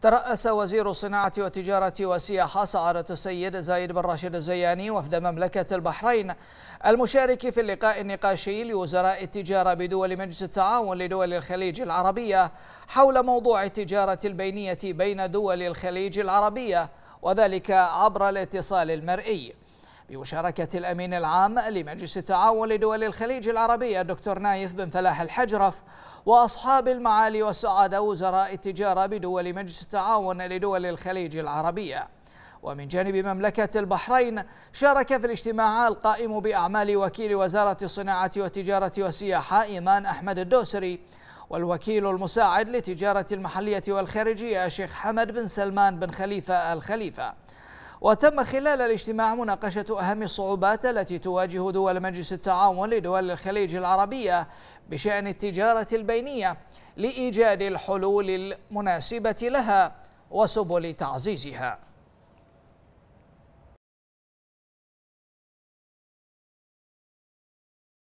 ترأس وزير الصناعة والتجارة والسياحة سعادة السيد زايد بن راشد الزياني وفد مملكة البحرين المشارك في اللقاء النقاشي لوزراء التجارة بدول مجلس التعاون لدول الخليج العربية حول موضوع التجارة البينية بين دول الخليج العربية وذلك عبر الاتصال المرئي بمشاركة الأمين العام لمجلس التعاون لدول الخليج العربية الدكتور نايف بن فلاح الحجرف وأصحاب المعالي والسعادة وزراء التجارة بدول مجلس التعاون لدول الخليج العربية ومن جانب مملكة البحرين شارك في الاجتماع القائم بأعمال وكيل وزارة الصناعة والتجارة والسياحة إيمان أحمد الدوسري والوكيل المساعد للتجارة المحلية والخارجية الشيخ حمد بن سلمان بن خليفة الخليفة وتم خلال الاجتماع مناقشة أهم الصعوبات التي تواجه دول مجلس التعاون لدول الخليج العربية بشأن التجارة البينية لإيجاد الحلول المناسبة لها وسبل تعزيزها